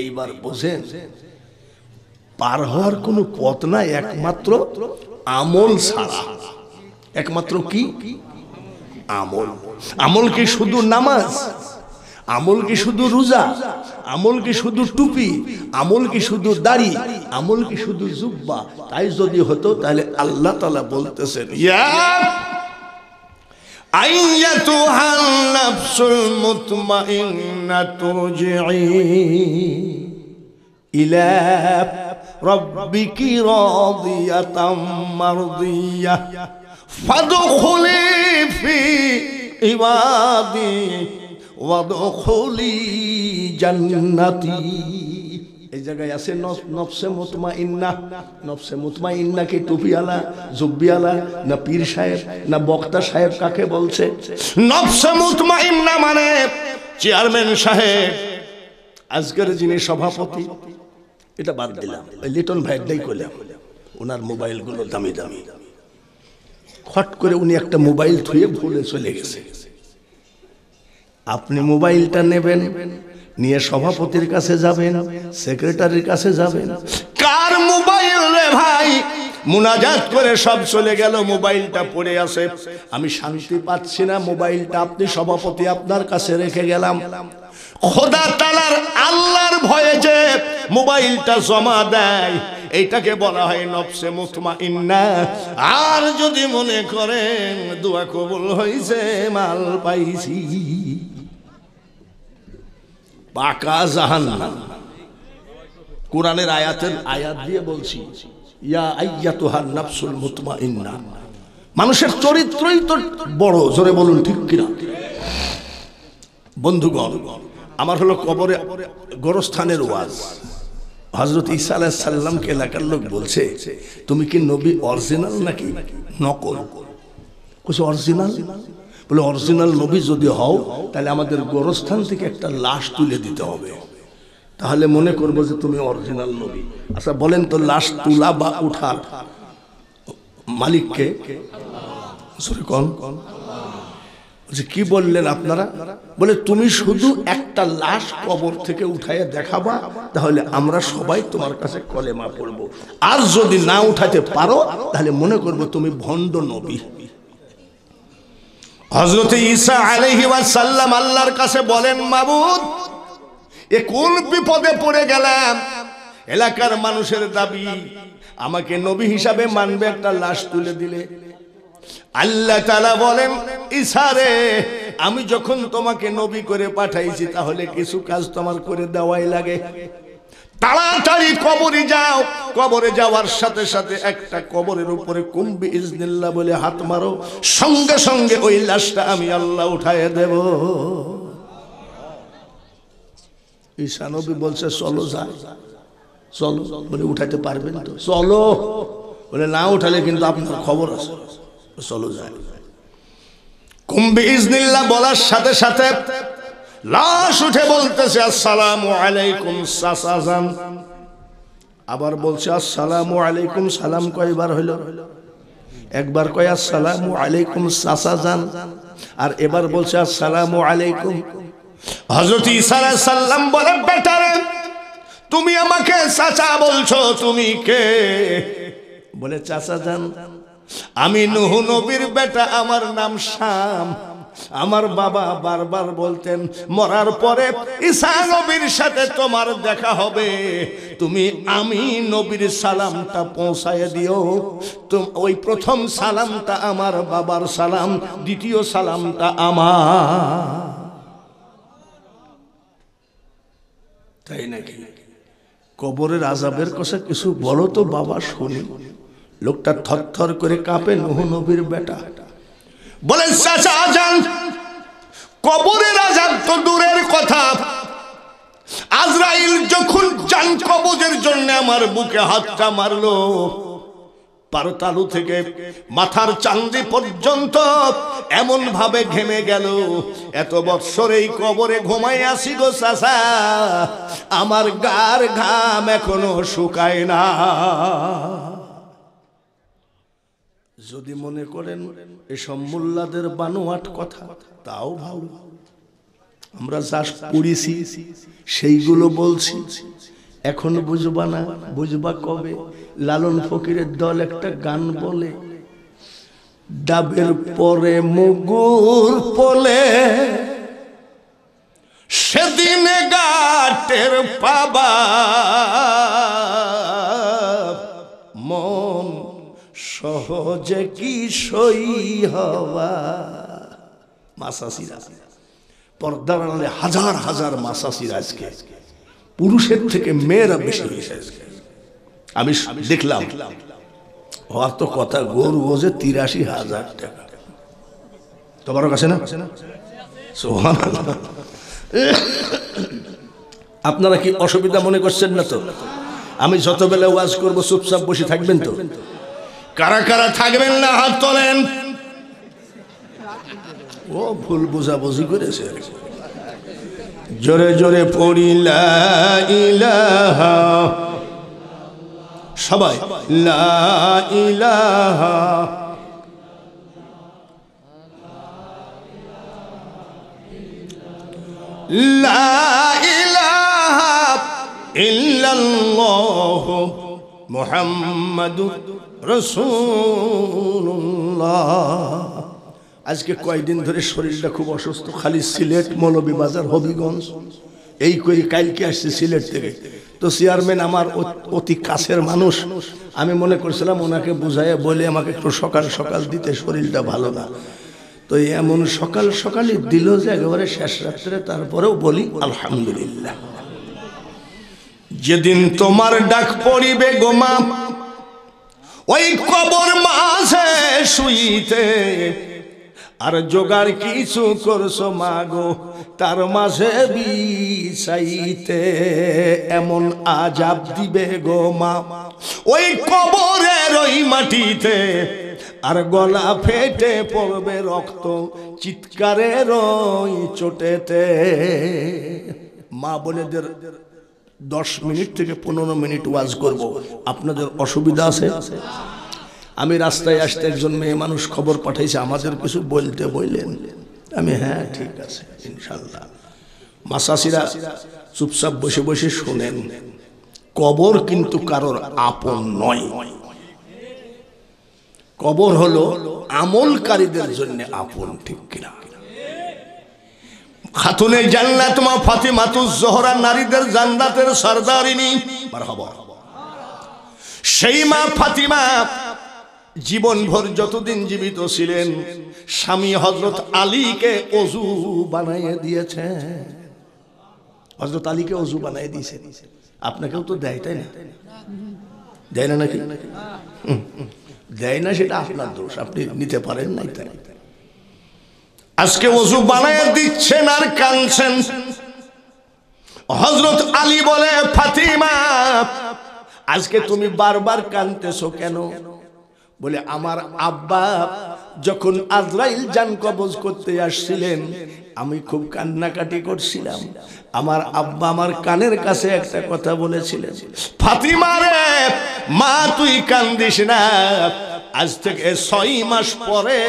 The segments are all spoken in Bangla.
এইবার বোঝেন পার হওয়ার কোনো পথ নাই একমাত্র আমল ছাড়া একমাত্র কি আমল আমল কি শুধু নামাজ আমল কি শুধু রোজা আমল কি শুধু টুপি আমল কি শুধু দাড়ি আমল কি শুধু জুব্বা তাই যদি হতো তাহলে আল্লাহ তালা বলতেছেন ইয়া أيتها النفس المطمئنة ترجعي إلى ربك راضية مرضية فادخلي في عبادي وادخلي جنتي এই জায়গায় আছে নফসে মুতমা ইন্না নফসে মুতমা ইন্না কি টুপিয়ালা জুব্বিয়ালা না পীর সাহেব না বক্তা সাহেব কাকে বলছে নফসে মুতমা ইন্না মানে চেয়ারম্যান সাহেব আজকের যিনি সভাপতি এটা বাদ দিলাম লিটন ভাইয়েরটাই করলাম ওনার মোবাইলগুলো দামি দামি খট করে উনি একটা মোবাইল থুয়ে ভুলে চলে গেছে আপনি মোবাইলটা নেবেন নিয়ে সভাপতির কাছে যাবেন সেক্রেটারির কাছে যাবেন কার মোবাইল রে ভাই মুনাজাত করে সব চলে গেল মোবাইলটা পড়ে আছে আমি শান্তি পাচ্ছি না মোবাইলটা আপনি সভাপতি আপনার কাছে রেখে গেলাম খোদা তালার আল্লাহর ভয়ে যে মোবাইলটা জমা দেয় এইটাকে বলা হয় নফসে মুতমা ইন্না আর যদি মনে করেন দোয়া কবুল হয়েছে মাল পাইছি পাকা জাহান কোরআনের আয়াতের আয়াত দিয়ে বলছি মানুষের চরিত্রই তো বড় জোরে বলুন ঠিক কিনা বন্ধুগণ আমার হলো কবরে গোরস্থানের ওয়াজ হজরত ইসা আলাহ সাল্লামকে এলাকার লোক বলছে তুমি কি নবী অরিজিনাল নাকি নকল কিছু অরিজিনাল বলে অরিজিনাল নবী যদি হও তাহলে আমাদের গোরস্থান থেকে একটা লাশ তুলে দিতে হবে তাহলে মনে করবো যে তুমি অরিজিনাল নবী আচ্ছা বলেন তো লাশ তুলা বা উঠার মালিককে কন যে কি বললেন আপনারা বলে তুমি শুধু একটা লাশ কবর থেকে উঠাইয়া দেখাবা তাহলে আমরা সবাই তোমার কাছে কলেমা পড়ব আর যদি না উঠাতে পারো তাহলে মনে করবো তুমি ভণ্ড নবী হজরত ইসা আলহি সাল্লাম আল্লাহর কাছে বলেন মাবুদ এ কোন বিপদে পড়ে গেলাম এলাকার মানুষের দাবি আমাকে নবী হিসাবে মানবে একটা লাশ তুলে দিলে আল্লাহ তালা বলেন ইসারে আমি যখন তোমাকে নবী করে পাঠাইছি তাহলে কিছু কাজ তোমার করে দেওয়াই লাগে তাড়াতাড়ি কবরে যাও কবরে যাওয়ার সাথে সাথে একটা কবরের উপরে কুম্বি ইজনিল্লা বলে হাত মারো সঙ্গে সঙ্গে ওই লাশটা আমি আল্লাহ উঠায় দেব ঈশানবী বলছে চলো যায় চলো বলে উঠাতে পারবেন তো চলো বলে না উঠালে কিন্তু আপনার খবর আছে চলো যায় কুম্বি ইজনিল্লা বলার সাথে সাথে লাশ উঠে বলতেছে আসসালাম আলাইকুম সাসাজান আবার বলছে আসসালাম আলাইকুম সালাম কয়বার হইল একবার কয় আসসালাম আলাইকুম সাসাজান আর এবার বলছে আসসালাম আলাইকুম হজরত ইসা সাল্লাম বলে বেটারে তুমি আমাকে চাচা বলছো তুমি কে বলে চাচা যান আমি নুহ নবীর বেটা আমার নাম শাম আমার বাবা বারবার বলতেন মরার পরে ঈসা নবীর সাথে তোমার দেখা হবে তুমি আমি নবীর সালামটা পৌঁছায় দিও ওই প্রথম সালামটা আমার বাবার সালাম দ্বিতীয় সালামটা আমার তাই নাকি কবরের আজাবের কথা কিছু বলো তো বাবা শুনি লোকটা থরথর করে কাঁপে নহু নবীর বেটা বলেন চাচা আজান কবরের আজান তো দূরের কথা আজরাইল যখন জান কবজের জন্য আমার বুকে হাতটা মারলো পারতালু থেকে মাথার চান্দি পর্যন্ত এমন ভাবে ঘেমে গেল এত বৎসর এই কবরে ঘুমাই আসি গো চাষা আমার গার ঘাম এখনো শুকায় না যদি মনে করেন এসব মোল্লাদের বানোয়াট কথা তাও ভালো আমরা যা করেছি সেইগুলো বলছি এখন বুঝবা না বুঝবা কবে লালন ফকিরের দল একটা গান বলে ডাবের পরে মুগুর পলে সেদিনে গাটের পাবা মন সহজে কি সই হওয়া মাসাসিরা পর্দার আড়ালে হাজার হাজার মাসাসিরা আজকে পুরুষের থেকে মেয়েরা বেশি হয়েছে আমি দেখলাম হওয়ার তো কথা গরু বোঝে তিরাশি হাজার টাকা তোমারও কাছে না সোহান আপনারা কি অসুবিধা মনে করছেন না তো আমি যতবেলা ওয়াজ করবো চুপচাপ বসে থাকবেন তো কারা কারা থাকবেন না হাত তোলেন ও ভুল বোঝাবুঝি করেছে জোরে জোরে পড়িলা ইলাহা সবাই লা ইলাহা লা ইলাহা ইল্লাল্লাহ মোহাম্মদ আজকে কয়েকদিন ধরে শরীরটা খুব অসুস্থ খালি সিলেট বাজার হবিগঞ্জ এই করে কালকে আসছি সিলেট থেকে তো চেয়ারম্যান আমার অতি কাছের মানুষ আমি মনে করছিলাম ওনাকে বুঝাইয়া বলে আমাকে একটু সকাল সকাল দিতে শরীরটা ভালো না তো এমন সকাল সকালই দিল যে একেবারে শেষ রাত্রে তারপরেও বলি আলহামদুলিল্লাহ যেদিন তোমার ডাক পড়িবে গোমা ওই কবর মাঝে শুইতে আর জোগার কিছু করছো মাগো তার মাঝে বিষাইতে এমন আজাব দিবে গো মা ওই কবরের ওই মাটিতে আর গলা ফেটে পড়বে রক্ত চিৎকারের ওই চোটেতে মা বলে দশ মিনিট থেকে পনেরো মিনিট ওয়াজ করব আপনাদের অসুবিধা আছে আমি রাস্তায় আসতে একজন মেয়ে মানুষ খবর পাঠাইছে আমাদের কিছু বলতে বললেন আমি হ্যাঁ ঠিক আছে ইনশাল্লাহ মাসাসিরা চুপচাপ বসে বসে শোনেন কবর কিন্তু কারোর আপন নয় কবর হলো আমলকারীদের জন্য আপন ঠিক কিনা খাতুনে জান্নাত মা ফাতিমাতু জোহরা নারীদের জান্নাতের সর্দারিনী মারহাবা সেই মা ফাতিমা জীবনভর যতদিন জীবিত ছিলেন স্বামী হজরত আলীকে অজু বানাইয়ে দিয়েছেন হজরত আলীকে অজু বানাই দিয়েছে আপনাকেও তো দেয় তাই না দেয় না নাকি দেয় না সেটা আপনার দোষ আপনি নিতে পারেন নাই তাই আজকে অজু বানায় দিচ্ছেন আর কানছেন হজরত আলী বলে ফাতিমা আজকে তুমি বারবার কানতেছো কেন বলে আমার আব্বা যখন আজরাইল যান কবজ করতে আসছিলেন আমি খুব কান্নাকাটি করছিলাম আমার আব্বা আমার কানের কাছে একটা কথা বলেছিলেন ফাতিমারে মা তুই কান্দিস না আজ থেকে ছয় মাস পরে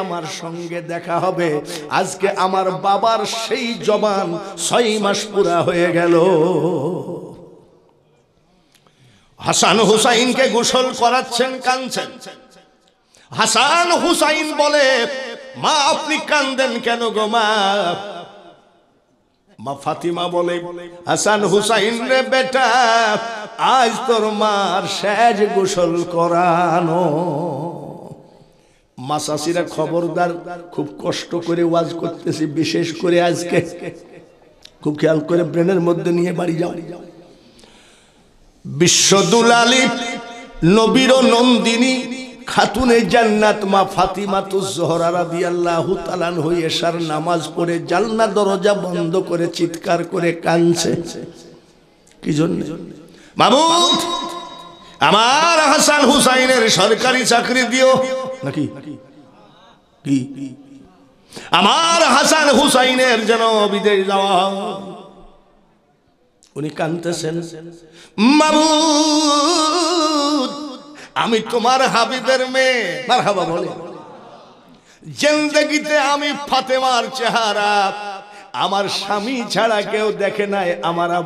আমার সঙ্গে দেখা হবে আজকে আমার বাবার সেই জবান ছয় মাস পুরা হয়ে গেল হাসান হুসাইনকে গোসল করাচ্ছেন কাঁদছেন হাসান হুসাইন বলে মা আপনি কান্দেন কেন গো মা মা ফাতিমা বলে হাসান হুসাইন রে বেটা আজ তোর মার সেজ গোসল করানো মা খবরদার খুব কষ্ট করে ওয়াজ করতেছে বিশেষ করে আজকে খুব খেয়াল করে ব্রেনের মধ্যে নিয়ে বাড়ি যাও বিশ্ব দুলালি নবীর নন্দিনী খাতুনে জান্নাত মা ফাতিমাতু জোহরা রাদিয়াল্লাহু তাআলান হয়ে সার নামাজ পড়ে জান্নার দরজা বন্ধ করে চিৎকার করে কাঁদছে কি জন্য আমার হাসান হুসাইনের সরকারি চাকরি দিও নাকি কি আমার হাসান হুসাইনের যেন বিদেশ যাওয়া উনি কাঁদতেছেন মামু আমি তোমার হাবিবের মেয়ে মার হাবা বলে জেন্দেগিতে আমি ফাতেমার চেহারা আমার স্বামী ছাড়া কেউ দেখে নাই আমার